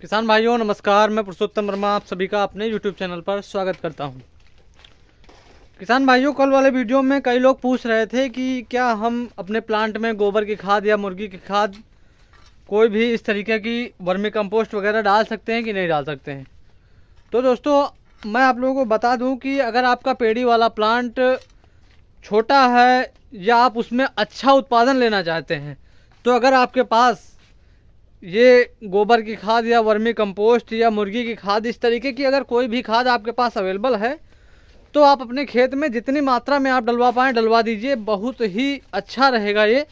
किसान भाइयों नमस्कार मैं पुरुषोत्तम वर्मा आप सभी का अपने यूट्यूब चैनल पर स्वागत करता हूं किसान भाइयों कल वाले वीडियो में कई लोग पूछ रहे थे कि क्या हम अपने प्लांट में गोबर की खाद या मुर्गी की खाद कोई भी इस तरीके की वर्मी कंपोस्ट वगैरह डाल सकते हैं कि नहीं डाल सकते हैं तो दोस्तों मैं आप लोगों को बता दूँ कि अगर आपका पेड़ी वाला प्लांट छोटा है या आप उसमें अच्छा उत्पादन लेना चाहते हैं तो अगर आपके पास ये गोबर की खाद या वर्मी कंपोस्ट या मुर्गी की खाद इस तरीके की अगर कोई भी खाद आपके पास अवेलेबल है तो आप अपने खेत में जितनी मात्रा में आप डलवा पाएँ डलवा दीजिए बहुत ही अच्छा रहेगा ये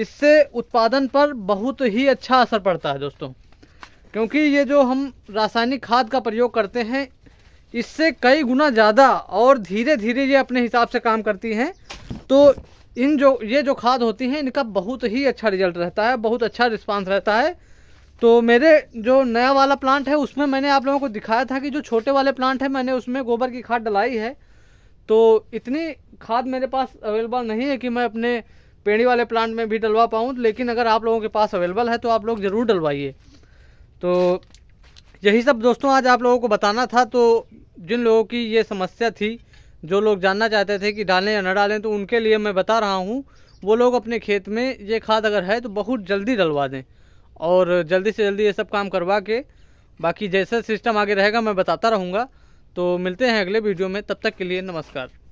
इससे उत्पादन पर बहुत ही अच्छा असर पड़ता है दोस्तों क्योंकि ये जो हम रासायनिक खाद का प्रयोग करते हैं इससे कई गुना ज़्यादा और धीरे धीरे ये अपने हिसाब से काम करती हैं तो इन जो ये जो खाद होती हैं इनका बहुत ही अच्छा रिजल्ट रहता है बहुत अच्छा रिस्पांस रहता है तो मेरे जो नया वाला प्लांट है उसमें मैंने आप लोगों को दिखाया था कि जो छोटे वाले प्लांट है मैंने उसमें गोबर की खाद डलाई है तो इतनी खाद मेरे पास अवेलेबल नहीं है कि मैं अपने पेड़ी वाले प्लांट में भी डलवा पाऊँ लेकिन अगर आप लोगों के पास अवेलेबल है तो आप लोग ज़रूर डलवाइए तो यही सब दोस्तों आज आप लोगों को बताना था तो जिन लोगों की ये समस्या थी जो लोग जानना चाहते थे कि डालें या ना डालें तो उनके लिए मैं बता रहा हूँ वो लोग अपने खेत में ये खाद अगर है तो बहुत जल्दी डलवा दें और जल्दी से जल्दी ये सब काम करवा के बाकी जैसा सिस्टम आगे रहेगा मैं बताता रहूँगा तो मिलते हैं अगले वीडियो में तब तक के लिए नमस्कार